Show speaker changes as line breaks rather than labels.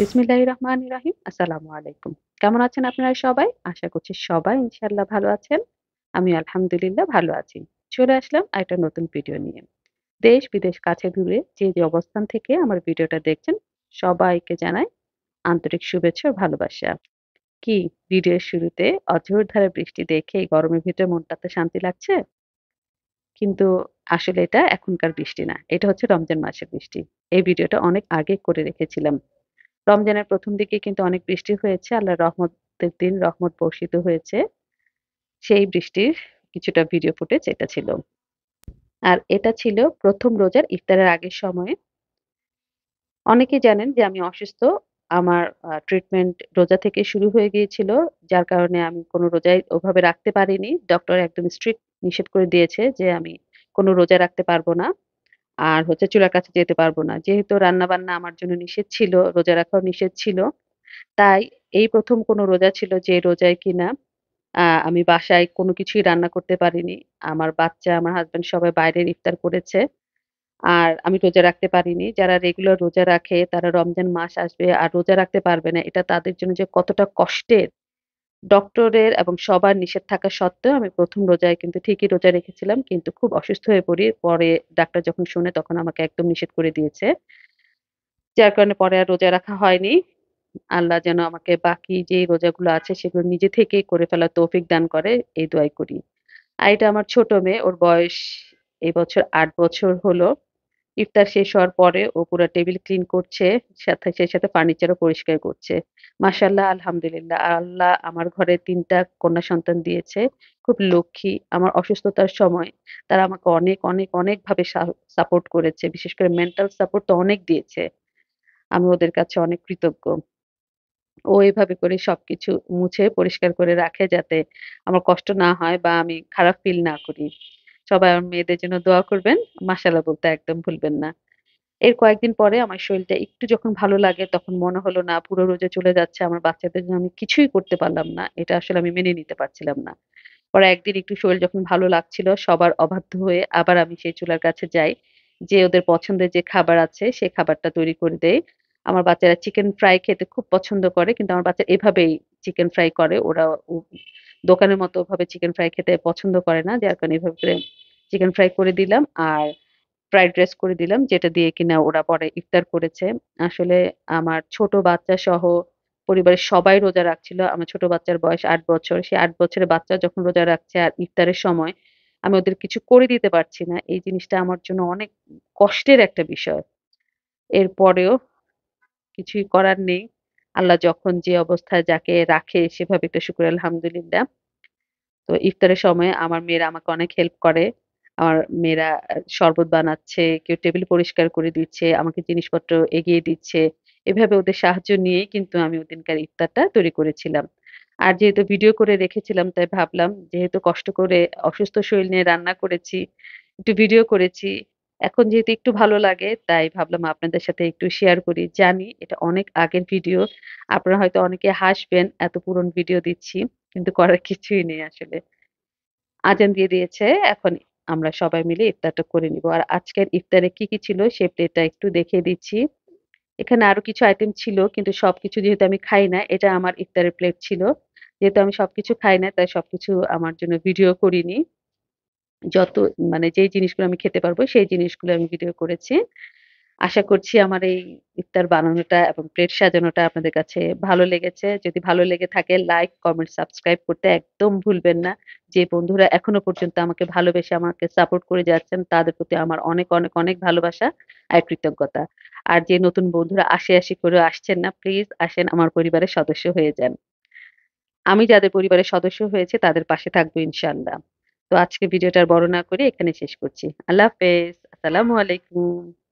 বিসমিল্লাহ রহমান রাহিম আসসালামু আলাইকুম কেমন আছেন আপনারা সবাই আশা করছি সবাই ইনশাল্লাহ ভালো আছেন আমি আলহামদুলিল্লাহ ভালো আছি চলে আসলাম একটা নতুন ভিডিও নিয়ে দেশ বিদেশ কাছে দূরে যে যে অবস্থান থেকে আমার ভিডিওটা দেখছেন সবাইকে জানাই আন্তরিক শুভেচ্ছা ও ভালোবাসা কি ভিডিওর শুরুতে অঝোর ধারে বৃষ্টি দেখে এই গরমের ভিতরে মনটা তো শান্তি লাগছে কিন্তু আসলে এটা এখনকার বৃষ্টি না এটা হচ্ছে রমজান মাসের বৃষ্টি এই ভিডিওটা অনেক আগে করে রেখেছিলাম রমজানের প্রথম দিকে কিন্তু অনেক বৃষ্টি হয়েছে আল্লাহ রহমতের দিন রহমত বর্ষিত হয়েছে সেই বৃষ্টির কিছুটা ভিডিও ফুটেজ এটা ছিল আর এটা ছিল প্রথম রোজার ইফতারের আগের সময়ে অনেকে জানেন যে আমি অসুস্থ আমার ট্রিটমেন্ট রোজা থেকে শুরু হয়ে গিয়েছিল যার কারণে আমি কোনো রোজাই ওভাবে রাখতে পারিনি ডক্টর একদম স্ট্রিক্ট নিষেধ করে দিয়েছে যে আমি কোনো রোজা রাখতে পারবো না আর হচ্ছে চুলার কাছে যেতে পারবো না। যেহেতু রান্না বান্না আমার জন্য নিষেধ ছিল, রোজা রাখাও নিষেধ ছিল। তাই এই প্রথম কোন রোজা ছিল যে রোজায় কিনা আমি বাসায় কোনো কিছুই রান্না করতে পারিনি। আমার বাচ্চা, আমার হাজব্যান্ড সবাই বাইরের ইফতার করেছে। আর আমি রোজা রাখতে পারিনি। যারা রেগুলার রোজা রাখে তারা রমজান মাস আসবে আর রোজা রাখতে পারবে না। এটা তাদের জন্য যে কতটা কষ্টের! ডক্টরের এবং সবার নিষেধ থাকা সত্ত্বেও আমি প্রথম রোজায় কিন্তু ঠিকই রোজা রেখেছিলাম কিন্তু খুব অসুস্থ হয়ে পড়ি পরে ডাক্তার যখন শুনে তখন আমাকে একদম নিষেধ করে দিয়েছে যার কারণে পরে আর রোজা রাখা হয়নি আল্লাহ যেন আমাকে বাকি যে রোজাগুলো আছে সেগুলো নিজে থেকেই করে ফেলার তৌফিক দান করে এই দোয়াই করি আর এটা আমার ছোট মেয়ে ওর বয়স এই বছর আট বছর হলো ইফতার শেষ হওয়ার পরে ও পুরা টেবিল ক্লিন করছে সাথে সেই সাথে ফার্নিচারও পরিষ্কার করছে মাসাল্লাহ আলহামদুলিল্লাহ আল্লাহ আমার ঘরে তিনটা কন্যা সন্তান দিয়েছে খুব লক্ষ্মী আমার অসুস্থতার সময় তারা আমাকে অনেক অনেক অনেকভাবে সাপোর্ট করেছে বিশেষ করে মেন্টাল সাপোর্ট তো অনেক দিয়েছে আমি ওদের কাছে অনেক কৃতজ্ঞ ও এভাবে করে সবকিছু মুছে পরিষ্কার করে রাখে যাতে আমার কষ্ট না হয় বা আমি খারাপ ফিল না করি সবাই আমার মেয়েদের জন্য দোয়া করবেন মাসাল্লাহ বলতে একদম ভুলবেন না এর কয়েকদিন পরে আমার শরীরটা একটু যখন ভালো লাগে তখন মনে হলো না পুরো রোজা চলে যাচ্ছে আমার বাচ্চাদের জন্য আমি কিছুই করতে পারলাম না এটা আসলে আমি মেনে নিতে পারছিলাম না পরে একদিন একটু শরীর যখন ভালো লাগছিল সবার অবাধ্য হয়ে আবার আমি সেই চুলার কাছে যাই যে ওদের পছন্দের যে খাবার আছে সেই খাবারটা তৈরি করে দেয় আমার বাচ্চারা চিকেন ফ্রাই খেতে খুব পছন্দ করে কিন্তু আমার বাচ্চা এভাবেই চিকেন ফ্রাই করে ওরা দোকানের মতো ভাবে চিকেন ফ্রাই খেতে পছন্দ করে না যার কারণে এভাবে করে চিকেন ফ্রাই করে দিলাম আর ফ্রাইড রাইস করে দিলাম যেটা দিয়ে কিনা ওরা পরে ইফতার করেছে আসলে আমার ছোট বাচ্চা সহ পরিবারের সবাই রোজা রাখছিল আমার ছোট বাচ্চার বয়স আট বছর সেই আট বছরের বাচ্চা যখন রোজা রাখছে আর ইফতারের সময় আমি ওদের কিছু করে দিতে পারছি না এই জিনিসটা আমার জন্য অনেক কষ্টের একটা বিষয় এরপরেও কিছুই করার নেই আল্লাহ যখন যে অবস্থায় যাকে রাখে সেভাবে একটা শুকুর আলহামদুলিল্লাহ তো ইফতারের সময় আমার মেয়েরা আমাকে অনেক হেল্প করে আমার মেয়েরা শরবত বানাচ্ছে কেউ টেবিল পরিষ্কার করে দিচ্ছে আমাকে জিনিসপত্র এগিয়ে দিচ্ছে এভাবে ওদের সাহায্য নিয়ে কিন্তু আমি ওদিনকার ইফতারটা তৈরি করেছিলাম আর যেহেতু ভিডিও করে রেখেছিলাম তাই ভাবলাম যেহেতু কষ্ট করে অসুস্থ শরীর নিয়ে রান্না করেছি একটু ভিডিও করেছি এখন যেহেতু একটু ভালো লাগে তাই ভাবলাম আপনাদের সাথে একটু শেয়ার করি জানি এটা অনেক আগের ভিডিও আপনারা হয়তো অনেকে হাসবেন এত পুরন ভিডিও দিচ্ছি কিন্তু করার কিছুই নেই আসলে আজান দিয়ে দিয়েছে এখন আমরা সবাই মিলে ইফতারটা করে নিব আর আজকের ইফতারে কি কি ছিল সে প্লেটটা একটু দেখে দিচ্ছি এখানে আরো কিছু আইটেম ছিল কিন্তু সবকিছু যেহেতু আমি খাই না এটা আমার ইফতারের প্লেট ছিল যেহেতু আমি সবকিছু খাই না তাই সবকিছু আমার জন্য ভিডিও করিনি যত মানে যেই জিনিসগুলো আমি খেতে পারবো সেই জিনিসগুলো আমি ভিডিও করেছি। আশা করছি আমার এই ইফতার বানানোটা এবং প্লেট সাজানোটা আপনাদের কাছে ভালো লেগেছে। যদি ভালো লেগে থাকে লাইক, কমেন্ট, সাবস্ক্রাইব করতে একদম ভুলবেন না। যে বন্ধুরা এখনো পর্যন্ত আমাকে ভালোবেসে আমাকে সাপোর্ট করে যাচ্ছেন তাদের প্রতি আমার অনেক, অনেক, অনেক ভালোবাসা আর কৃতজ্ঞতা। আর যে নতুন বন্ধুরা আসে আসি করে আসছেন না প্লিজ আসেন আমার পরিবারের সদস্য হয়ে যান। আমি যাদের পরিবারের সদস্য হয়েছে তাদের পাশে থাকবো ইনশাআল্লাহ। তো আজকে ভিডিওটা আর বড় না করে এখানে শেষ করছি আল্লাহ হাফেজ আসসালামু আলাইকুম